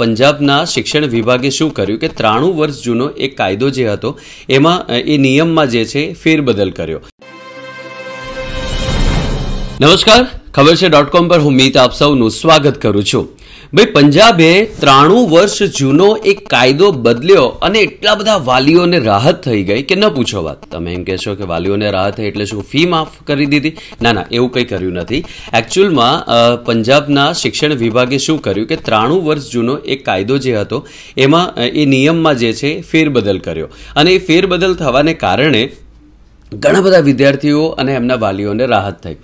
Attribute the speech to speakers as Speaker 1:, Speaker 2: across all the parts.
Speaker 1: પંજાબના શિક્ષણ વિભાગે શું કર્યું કે ત્રાણું વર્ષ જૂનો એક કાયદો જે હતો એમાં એ નિયમમાં જે છે ફેરબદલ કર્યો નમસ્કાર ખબર છે ડોટ કોમ પર હું મીત આપ સૌનું સ્વાગત કરું છું ભાઈ પંજાબે ત્રાણું વર્ષ જૂનો એક કાયદો બદલ્યો અને એટલા બધા વાલીઓને રાહત થઈ ગઈ કે ન પૂછો વાત તમે એમ કહેશો કે વાલીઓને રાહત થઈ એટલે શું ફી માફ કરી દીધી ના ના એવું કંઈ કર્યું નથી એકચ્યુઅલમાં પંજાબના શિક્ષણ વિભાગે શું કર્યું કે ત્રાણું વર્ષ જૂનો એક કાયદો જે હતો એમાં એ નિયમમાં જે છે ફેરબદલ કર્યો અને એ ફેરબદલ થવાને કારણે ઘણા બધા વિદ્યાર્થીઓ અને એમના વાલીઓને રાહત થઈ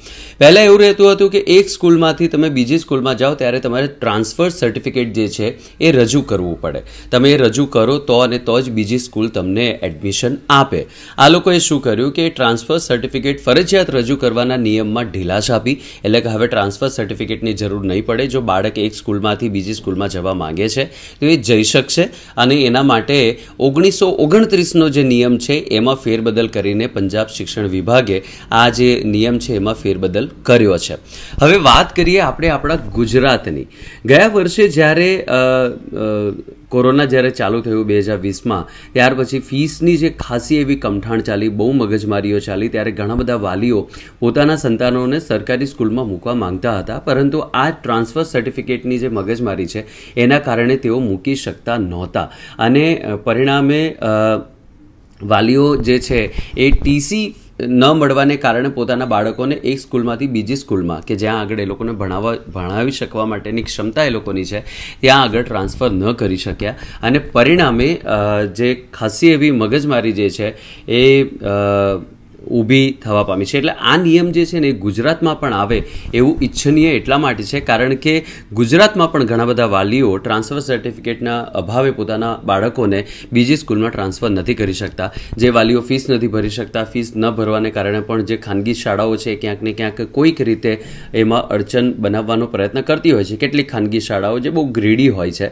Speaker 1: પહેલાં એવું રહેતું હતું કે એક સ્કૂલમાંથી તમે બીજી સ્કૂલમાં જાઓ ત્યારે તમારે ટ્રાન્સફર સર્ટિફિકેટ જે છે એ રજૂ કરવું પડે તમે એ રજૂ કરો તો અને તો જ બીજી સ્કૂલ તમને એડમિશન આપે આ લોકોએ શું કર્યું કે ટ્રાન્સફર સર્ટિફિકેટ ફરજિયાત રજૂ કરવાના નિયમમાં ઢીલાશ આપી એટલે કે હવે ટ્રાન્સફર સર્ટિફિકેટની જરૂર નહીં પડે જો બાળક એક સ્કૂલમાંથી બીજી સ્કૂલમાં જવા માંગે છે તો એ જઈ શકશે અને એના માટે ઓગણીસો ઓગણત્રીસનો જે નિયમ છે એમાં ફેરબદલ કરીને પંજાબ પંજાબ શિક્ષણ વિભાગે આ જે નિયમ છે એમાં ફેરબદલ કર્યો છે હવે વાત કરીએ આપણે આપણા ગુજરાતની ગયા વર્ષે જ્યારે કોરોના જ્યારે ચાલુ થયું બે હજાર વીસમાં ત્યાર પછી ફીસની જે ખાસી એવી કમઠાણ ચાલી બહુ મગજમારીઓ ચાલી ત્યારે ઘણા બધા વાલીઓ પોતાના સંતાનોને સરકારી સ્કૂલમાં મૂકવા માંગતા હતા પરંતુ આ ટ્રાન્સફર સર્ટિફિકેટની જે મગજમારી છે એના કારણે તેઓ મૂકી શકતા નહોતા અને પરિણામે વાલીઓ જે છે એ ટીસી ન મળવાને કારણે પોતાના બાળકોને એક સ્કૂલમાંથી બીજી સ્કૂલમાં કે જ્યાં આગળ એ લોકોને ભણાવવા ભણાવી શકવા માટેની ક્ષમતા એ લોકોની છે ત્યાં આગળ ટ્રાન્સફર ન કરી શક્યા અને પરિણામે જે ખાસી એવી મગજમારી જે છે એ ઊભી થવા પામી છે એટલે આ નિયમ જે છે ને એ ગુજરાતમાં પણ આવે એવું ઈચ્છનીય એટલા માટે છે કારણ કે ગુજરાતમાં પણ ઘણા બધા વાલીઓ ટ્રાન્સફર સર્ટિફિકેટના અભાવે પોતાના બાળકોને બીજી સ્કૂલમાં ટ્રાન્સફર નથી કરી શકતા જે વાલીઓ ફીસ નથી ભરી શકતા ફીસ ન ભરવાને કારણે પણ જે ખાનગી શાળાઓ છે ક્યાંક ને ક્યાંક કોઈક રીતે એમાં અડચણ બનાવવાનો પ્રયત્ન કરતી હોય છે કેટલીક ખાનગી શાળાઓ જે બહુ ગ્રીડી હોય છે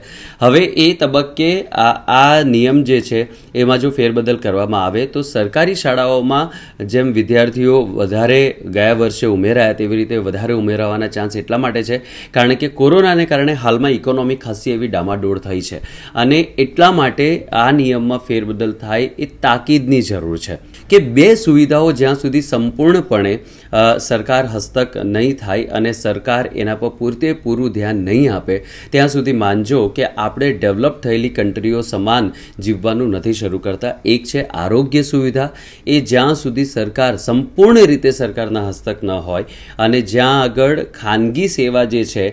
Speaker 1: હવે એ તબક્કે આ આ નિયમ જે છે એમાં જો ફેરબદલ કરવામાં આવે તો સરકારી શાળાઓમાં જેમ વિદ્યાર્થીઓ વધારે ગયા વર્ષે ઉમેરાયા તેવી રીતે વધારે ઉમેરાવાના ચાન્સ એટલા માટે છે કારણ કે કોરોનાને કારણે હાલમાં ઇકોનોમી ખાસી એવી ડામાડોળ થઈ છે અને એટલા માટે આ નિયમમાં ફેરબદલ થાય એ તાકીદની જરૂર છે કે બે સુવિધાઓ જ્યાં સુધી સંપૂર્ણપણે સરકાર હસ્તક નહીં થાય અને સરકાર એના પર પૂરતે પૂરું ધ્યાન નહીં આપે ત્યાં સુધી માનજો કે આપણે ડેવલપ થયેલી કન્ટ્રીઓ સમાન જીવવાનું નથી શરૂ કરતા એક છે આરોગ્ય સુવિધા એ જ્યાં સુધી સરકાર સંપૂર્ણ રીતે સરકારના હસ્તક ન હોય અને જ્યાં આગળ ખાનગી સેવા જે છે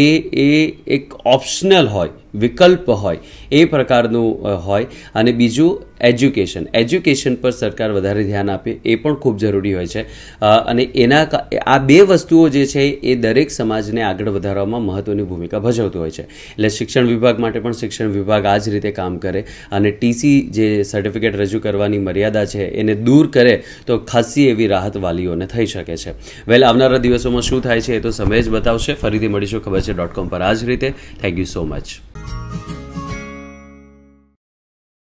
Speaker 1: એ એ એક ઓપ્શનલ હોય વિકલ્પ હોય એ પ્રકારનું હોય અને બીજું એજ્યુકેશન એજ્યુકેશન પર સરકાર વધારે ધ્યાન આપે એ પણ ખૂબ જરૂરી હોય છે અને એના આ બે વસ્તુઓ જે છે એ દરેક સમાજને આગળ વધારવામાં મહત્ત્વની ભૂમિકા ભજવતું હોય છે એટલે શિક્ષણ વિભાગ માટે પણ શિક્ષણ વિભાગ આ જ રીતે કામ કરે અને ટીસી જે સર્ટિફિકેટ રજૂ કરવાની મર્યાદા છે એને દૂર કરે તો ખાસી એવી રાહત વાલીઓને થઈ શકે છે વેલ આવનારા દિવસોમાં શું થાય છે એ તો સમય જ બતાવશે ફરીથી મળીશું ખબર છે ડોટ કોમ પર આ જ રીતે થેન્ક યુ સો મચ